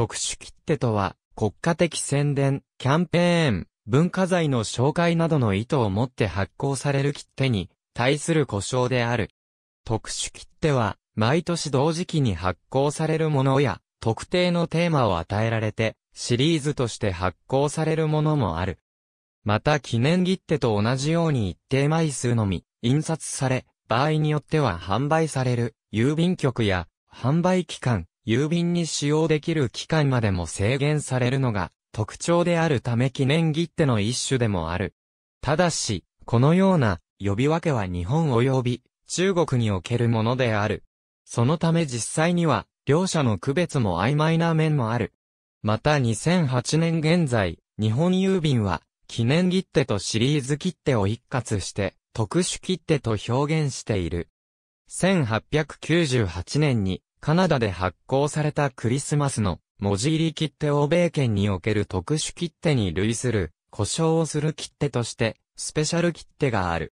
特殊切手とは、国家的宣伝、キャンペーン、文化財の紹介などの意図をもって発行される切手に対する故障である。特殊切手は、毎年同時期に発行されるものや、特定のテーマを与えられて、シリーズとして発行されるものもある。また記念切手と同じように一定枚数のみ、印刷され、場合によっては販売される、郵便局や、販売機関、郵便に使用できる期間までも制限されるのが特徴であるため記念切手の一種でもある。ただし、このような呼び分けは日本及び中国におけるものである。そのため実際には両者の区別も曖昧な面もある。また2008年現在、日本郵便は記念切手とシリーズ切手を一括して特殊切手と表現している。1898年にカナダで発行されたクリスマスの文字入り切手欧米圏における特殊切手に類する、故障をする切手として、スペシャル切手がある。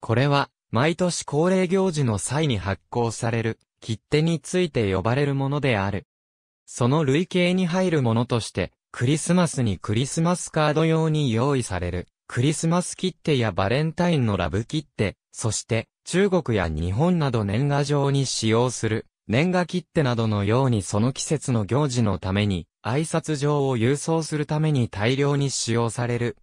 これは、毎年恒例行事の際に発行される、切手について呼ばれるものである。その類型に入るものとして、クリスマスにクリスマスカード用に用意される、クリスマス切手やバレンタインのラブ切手、そして、中国や日本など年賀状に使用する、年賀切手などのようにその季節の行事のために、挨拶状を郵送するために大量に使用される。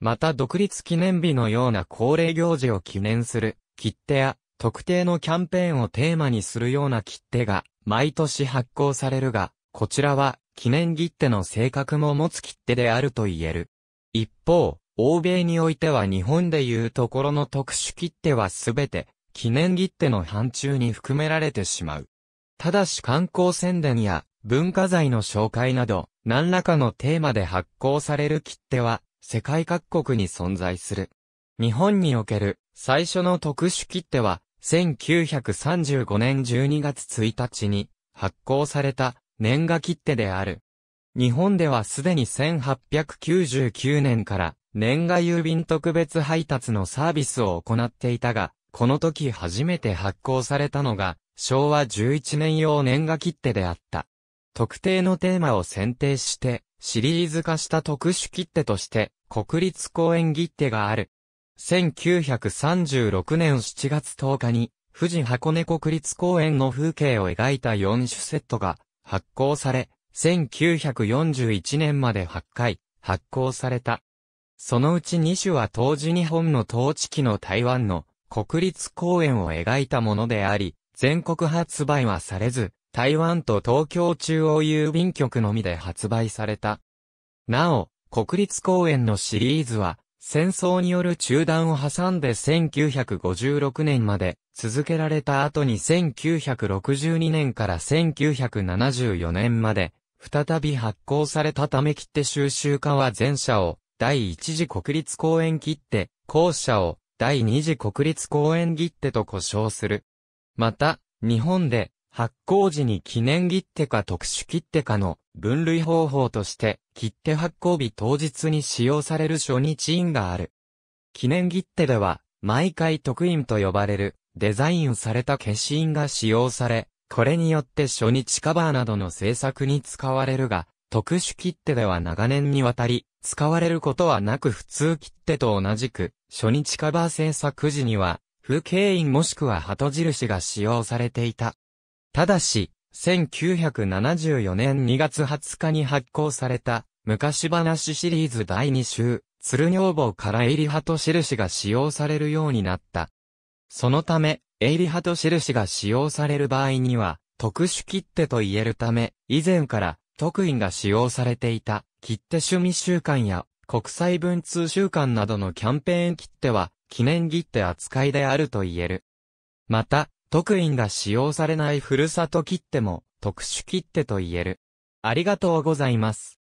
また独立記念日のような恒例行事を記念する、切手や、特定のキャンペーンをテーマにするような切手が、毎年発行されるが、こちらは、記念切手の性格も持つ切手であると言える。一方、欧米においては日本でいうところの特殊切手はすべて、記念切手の範疇に含められてしまう。ただし観光宣伝や文化財の紹介など、何らかのテーマで発行される切手は、世界各国に存在する。日本における最初の特殊切手は、1935年12月1日に発行された年賀切手である。日本ではすでに1899年から年賀郵便特別配達のサービスを行っていたが、この時初めて発行されたのが昭和11年用年賀切手であった。特定のテーマを選定して、シリーズ化した特殊切手として、国立公園切手がある。1936年7月10日に、富士箱根国立公園の風景を描いた4種セットが発行され、1941年まで8回発行された。そのうち2種は当時日本の統治期の台湾の国立公園を描いたものであり、全国発売はされず、台湾と東京中央郵便局のみで発売された。なお、国立公園のシリーズは、戦争による中断を挟んで1956年まで続けられた後に1962年から1974年まで再び発行されたため切手収集家は前者を第一次国立公園切手、後者を第二次国立公園切手と呼称する。また、日本で、発行時に記念切手か特殊切手かの分類方法として、切手発行日当日に使用される初日印がある。記念切手では、毎回特印と呼ばれる、デザインされた消し印が使用され、これによって初日カバーなどの制作に使われるが、特殊切手では長年にわたり、使われることはなく普通切手と同じく、初日カバー制作時には、不景印もしくは鳩印が使用されていた。ただし、1974年2月20日に発行された、昔話シリーズ第2集、鶴女房からエイリハと印が使用されるようになった。そのため、エイリハと印が使用される場合には、特殊切手と言えるため、以前から特印が使用されていた、切手趣味週間や国際文通週間などのキャンペーン切手は、記念切手扱いであると言える。また、特印が使用されないふるさと切手も特殊切手と言える。ありがとうございます。